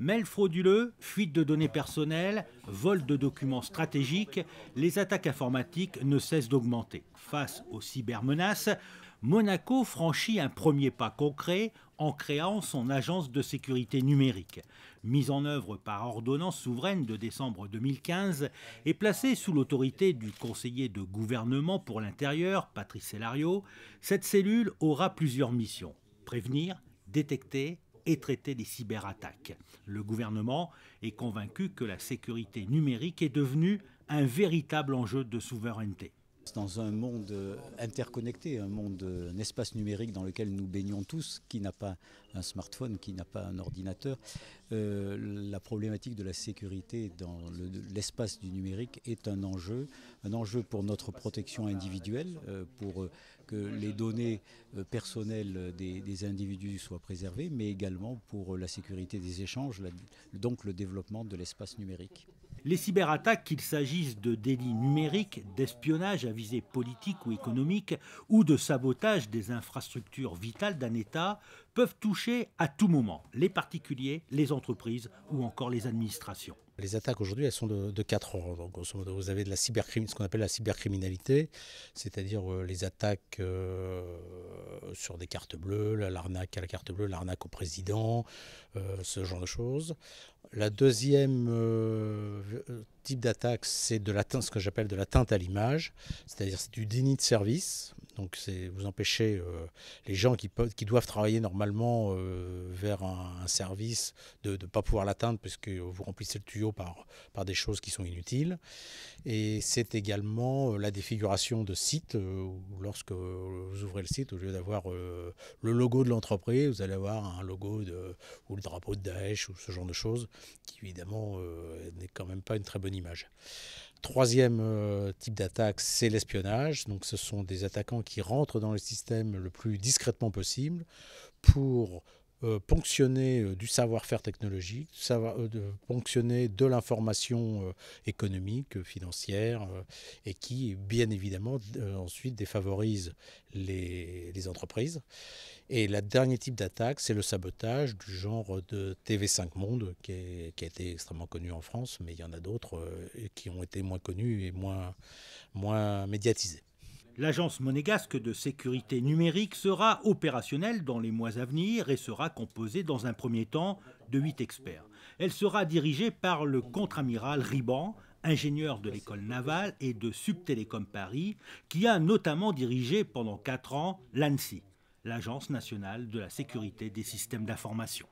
Mails frauduleux, fuite de données personnelles, vol de documents stratégiques, les attaques informatiques ne cessent d'augmenter. Face aux cybermenaces, Monaco franchit un premier pas concret en créant son agence de sécurité numérique. Mise en œuvre par ordonnance souveraine de décembre 2015 et placée sous l'autorité du conseiller de gouvernement pour l'intérieur, Patrice Elario, cette cellule aura plusieurs missions. Prévenir, détecter, et traiter des cyberattaques. Le gouvernement est convaincu que la sécurité numérique est devenue un véritable enjeu de souveraineté. Dans un monde euh, interconnecté, un monde, euh, un espace numérique dans lequel nous baignons tous, qui n'a pas un smartphone, qui n'a pas un ordinateur, euh, la problématique de la sécurité dans l'espace du numérique est un enjeu, un enjeu pour notre protection individuelle, pour que les données personnelles des, individus soient préservées, mais également pour la sécurité des échanges, donc le développement de l'espace numérique. Les cyberattaques, qu'il s'agisse de délits numériques, d'espionnage à visée politique ou économique, ou de sabotage des infrastructures vitales d'un État, peuvent toucher à tout moment les particuliers, les entreprises ou encore les administrations. Les attaques aujourd'hui, elles sont de, quatre ordres. vous avez de la ce qu'on appelle la cybercriminalité, c'est-à-dire euh, les attaques euh, sur des cartes bleues, l'arnaque à la carte bleue, l'arnaque au président, euh, ce genre de choses. La deuxième euh, type d'attaque, c'est de ce que j'appelle de teinte à l'image, c'est-à-dire c'est du déni de service. Donc c'est vous empêchez euh, les gens qui, doivent travailler normalement euh, vers un, service de ne pas pouvoir l'atteindre puisque vous remplissez le tuyau par, des choses qui sont inutiles. Et c'est également euh, la défiguration de sites. Où lorsque vous ouvrez le site, au lieu d'avoir le logo de l'entreprise, vous allez avoir un logo ou le drapeau de Daesh ou ce genre de choses qui évidemment n'est quand même pas une très bonne image. Troisième euh, type d'attaque, c'est l'espionnage. Donc, ce sont des attaquants qui rentrent dans le système le plus discrètement possible pour euh, ponctionner euh, du savoir-faire technologique, savoir, euh, de, ponctionner de l'information économique, financière, et qui, bien évidemment, ensuite défavorise les, entreprises. Et la dernier type d'attaque, c'est le sabotage du genre de TV5 Monde, qui, qui, a été extrêmement connu en France, mais il y en a d'autres qui ont été moins connus et moins, moins médiatisés. L'agence monégasque de sécurité numérique sera opérationnelle dans les mois à venir et sera composée dans un premier temps de huit experts. Elle sera dirigée par le contre-amiral Riban, ingénieur de l'école navale et de Subtélécom Paris, qui a notamment dirigé pendant quatre ans l'ANSI, l'Agence nationale de la sécurité des systèmes d'information.